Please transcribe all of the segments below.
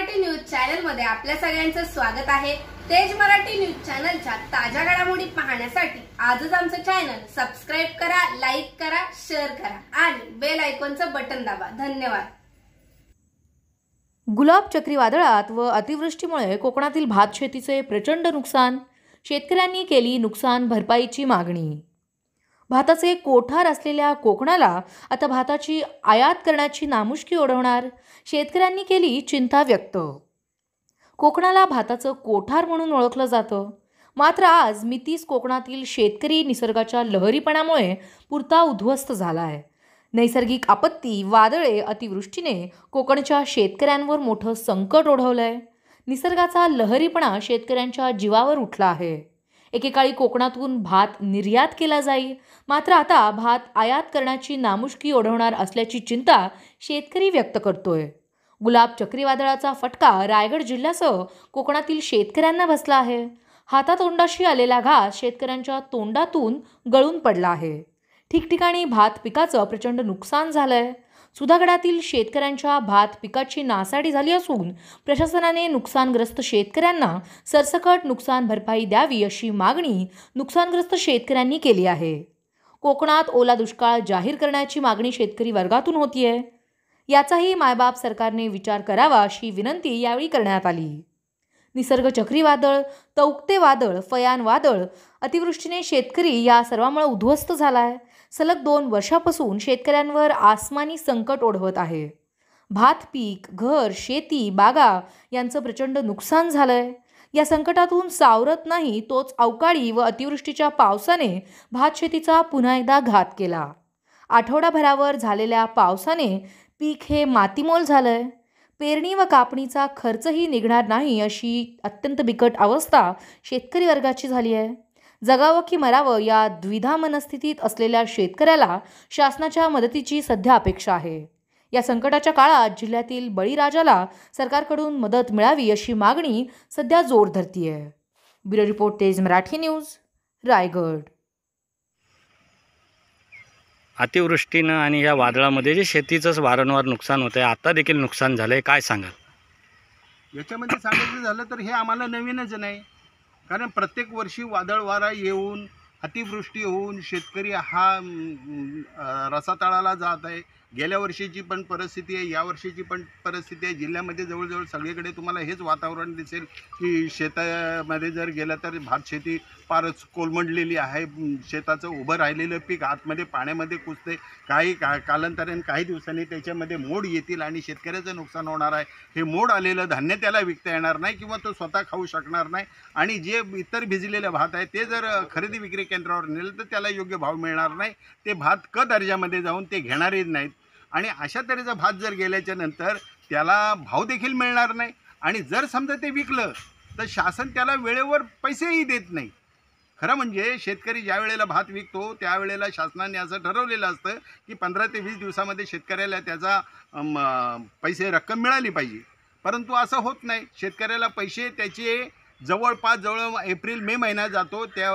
Marathi news channel मध्ये आपल्या सगळ्यांचं स्वागत आहे तेज मराठी न्यूज चॅनलच्या ताज्या घडामोडी पाहण्यासाठी आजच आमचं चॅनल सबस्क्राईब करा लाईक करा शेअर करा आणि बेल आयकॉनचं बटन दाबा धन्यवाद गुलाब चक्रीवादळात व अतिवृष्टीमुळे कोकणातील भात शेतीचे प्रचंड नुकसान शेतकऱ्यांनी केली नुकसान भरपाईची मागणी भाताचे कोठार असलेल्या कोकणाला आता भाताची आयात करण्याची नामुष्की ओढवणार शेतकऱ्यांनी केली चिंता व्यक्त कोकणाला भाताचं कोठार म्हणून ओळखलं जातं मात्र आज मितीस कोकणातील शेतकरी निसर्गाच्या लहरीपणामुळे पुरता उद्ध्वस्त झाला आहे नैसर्गिक आपत्ती वादळे अतिवृष्टीने कोकणच्या शेतकऱ्यांवर मोठं संकट ओढवलं आहे निसर्गाचा लहरीपणा शेतकऱ्यांच्या जीवावर उठला आहे एकेकाळी कोकणातून भात निर्यात केला जाईल मात्र आता भात आयात करण्याची नामुष्की ओढवणार असल्याची चिंता शेतकरी व्यक्त करतोय गुलाब चक्रीवादळाचा फटका रायगड जिल्ह्यासह कोकणातील शेतकऱ्यांना बसला आहे हातातोंडाशी आलेला घास शेतकऱ्यांच्या तोंडातून गळून पडला आहे ठिकठिकाणी भात पिकाचं प्रचंड नुकसान झालं आहे सुधागडातील शेतकऱ्यांच्या भात पिकाची नासाडी झाली असून प्रशासनाने नुकसानग्रस्त शेतकऱ्यांना सरसकट नुकसान भरपाई द्यावी अशी मागणी नुकसानग्रस्त शेतकऱ्यांनी केली आहे कोकणात ओला दुष्काळ जाहीर करण्याची मागणी शेतकरी वर्गातून होतीये याचाही मायबाप सरकारने विचार करावा अशी विनंती यावेळी करण्यात आली निसर्ग चक्रीवादळ तौक्ते वादळ फयान वादळ अतिवृष्टीने शेतकरी या सर्वामुळे उद्ध्वस्त झाला आहे सलग दोन वर्षापासून शेतकऱ्यांवर आसमानी संकट ओढवत आहे भात पीक घर शेती बागा यांचं प्रचंड नुकसान झालंय या संकटातून सावरत नाही तोच अवकाळी व अतिवृष्टीच्या पावसाने भात शेतीचा पुन्हा एकदा घात केला आठवडाभरावर झालेल्या पावसाने पीक हे मातीमोल झालंय पेरणी व कापणीचा खर्चही निघणार नाही अशी अत्यंत बिकट अवस्था शेतकरी वर्गाची झाली आहे जगावं की मरावं या द्विधा मनस्थितीत असलेल्या शेतकऱ्याला शासनाच्या मदतीची सध्या अपेक्षा आहे या संकटाच्या काळात जिल्ह्यातील बळीराजाला सरकारकडून मदत मिळावी अशी मागणी सध्या जोर धरतीय ब्युरो रिपोर्ट तेज मराठी न्यूज रायगड अतिवृष्टीनं आणि या वादळामध्ये जे शेतीचंच वारंवार नुकसान होत आहे आता देखील नुकसान झालंय काय सांगाल याच्यामध्ये सांगायचं झालं तर हे आम्हाला नवीनच नाही कारण प्रत्येक वर्षी वादळ वारा येऊन अतिवृष्टी होऊन शेतकरी हा रसातळाला जात आहे गेल्या वर्षीची पण परिस्थिती आहे या वर्षीची पण परिस्थिती आहे जिल्ह्यामध्ये जवळजवळ सगळीकडे तुम्हाला हेच वातावरण दिसेल की शेतामध्ये जर गेलं तर भात शेती फारच कोलमडलेली आहे शेताचं उभं राहिलेलं पीक आतमध्ये पाण्यामध्ये कुसते काही का कालांतराने काही दिवसांनी त्याच्यामध्ये मोड येतील आणि शेतकऱ्याचं नुकसान होणार आहे हे मोड आलेलं धान्य त्याला विकता येणार नाही किंवा तो स्वतः खाऊ शकणार नाही आणि जे इतर भिजलेलं भात आहे ते जर खरेदी विक्री केंद्रावर नेलं तर त्याला योग्य भाव मिळणार नाही ते भात क दर्जामध्ये जाऊन ते घेणारही नाहीत आणि अशा तऱ्हेचा भात जर गेल्याच्या नंतर त्याला भाव देखील मिळणार नाही आणि जर समजा ते विकलं तर शासन त्याला वेळेवर पैसेही देत नाही खरं म्हणजे शेतकरी ज्या वेळेला भात विकतो त्यावेळेला शासनाने असं ठरवलेलं असतं की पंधरा ते वीस दिवसामध्ये शेतकऱ्याला त्याचा पैसे रक्कम मिळाली पाहिजे परंतु असं होत नाही शेतकऱ्याला पैसे त्याचे जवळपास जवळ एप्रिल मे महिना जातो त्या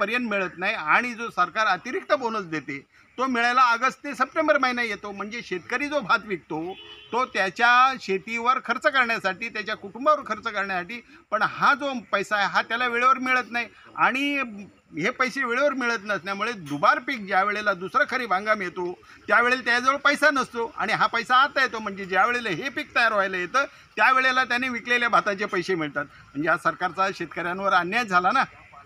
पर्यंत मिळत नाही आणि जो सरकार अतिरिक्त बोनस देते तो मिळायला ऑगस्ट ते सप्टेंबर महिना येतो म्हणजे शेतकरी जो भात विकतो तो त्याच्या शेतीवर खर्च करण्यासाठी त्याच्या कुटुंबावर खर्च करण्यासाठी पण हा जो पैसा आहे हा त्याला वेळेवर मिळत नाही आणि हे पैसे वेळेवर मिळत नसल्यामुळे दुबार पीक ज्या वेळेला दुसरं खरीप हंगाम येतो त्यावेळेला त्याजवळ पैसा नसतो आणि हा पैसा आता येतो म्हणजे ज्या वेळेला हे पीक तयार व्हायला येतं त्यावेळेला त्याने विकलेल्या भाताचे पैसे मिळतात म्हणजे हा सरकारचा शेतकऱ्यांवर अन्याय झाला ना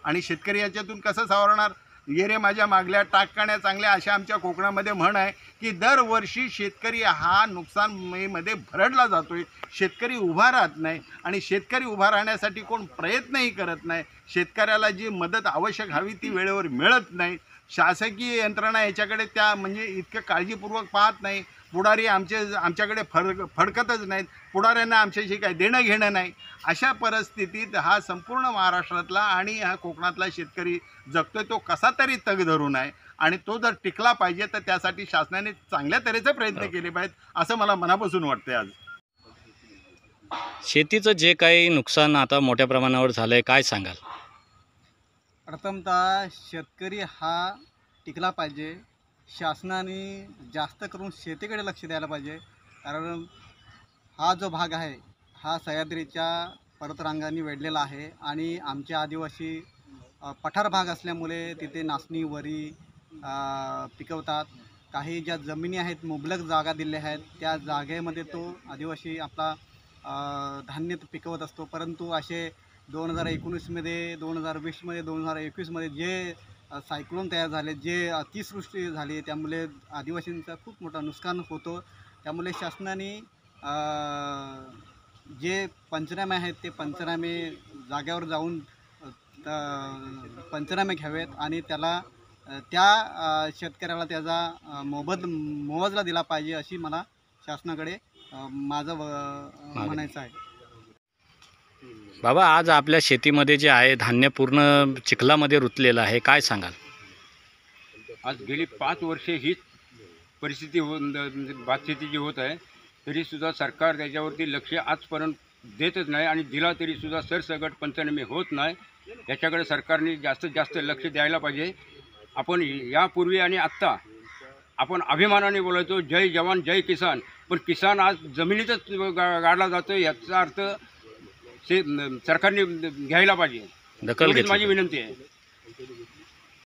आणि शेतकरी याच्यातून कसं सावरणार येरे माझ्या मागल्या टाककाण्या चांगल्या अशा आमच्या कोकणामध्ये म्हण आहे की दरवर्षी शेतकरी हा नुकसान नुकसानमध्ये भरडला जातो आहे शेतकरी उभा राहत नाही आणि शेतकरी उभा राहण्यासाठी कोण प्रयत्नही करत नाही शेतकऱ्याला जी मदत आवश्यक हवी ती वेळेवर मिळत नाही शासकीय यंत्रणा याच्याकडे त्या म्हणजे इतकं काळजीपूर्वक पाहत नाही पुढारी आमचे आमच्याकडे फड फडकतच नाहीत पुढाऱ्यांना आमच्याशी काही देणं घेणं नाही अशा परिस्थितीत हा संपूर्ण महाराष्ट्रातला आणि हा कोकणातला शेतकरी जगतोय तो कसा तरी तग धरून आहे आणि तो जर टिकला पाहिजे तर त्यासाठी शासनाने चांगल्या तऱ्हेचे प्रयत्न केले पाहिजेत असं मला मनापासून वाटते आज शेतीचं जे काही नुकसान आता मोठ्या प्रमाणावर झालं आहे काय सांगाल प्रथमतः शेतकरी हा टिकला पाहिजे शासनाने जास्त करून शेतीकडे लक्ष द्यायला पाहिजे कारण हा जो भाग आहे हा सह्याद्रीच्या परतरांगांनी वेढलेला आहे आणि आमच्या आदिवासी पठार भाग असल्यामुळे तिथे नाचणी वरी पिकवतात काही ज्या जमिनी आहेत मुबलक जागा दिल्या आहेत त्या जागेमध्ये तो आदिवासी आपला धान्य पिकवत असतो परंतु असे दोन हजार एकोणीसमध्ये दोन हजार वीसमध्ये दोन हजार एकवीसमध्ये जे सायक्लोन तयार झाले जे अतिसृष्टी झाली त्यामुळे आदिवासींचा खूप मोठं नुकसान होतो त्यामुळे शासनाने जे पंचनामे आहेत ते पंचनामे जाग्यावर जाऊन पंचनामे घ्यावेत आणि त्याला त्या शेतकऱ्याला त्याचा मोबद मोबदला दिला पाहिजे अशी मला शासनाकडे माझं म्हणायचं आहे बाबा आज आपल्या शेतीमध्ये जे आहे धान्य पूर्ण चिखलामध्ये रुतलेलं आहे काय सांगाल आज गेली पाच वर्षे हीच परिस्थिती हो जी होत आहे तरीसुद्धा सरकार त्याच्यावरती लक्ष आजपर्यंत देतच नाही आणि दिला तरीसुद्धा सरसगट पंचनामे होत नाही याच्याकडे सरकारने जास्तीत जास्त लक्ष द्यायला पाहिजे आपण यापूर्वी आणि आत्ता आपण अभिमानाने बोलायचो जय जवान जय किसान पण किसान आज जमिनीतच गाडला जातो याचा अर्थ सरकारने घ्यायला पाहिजे माझी विनंती आहे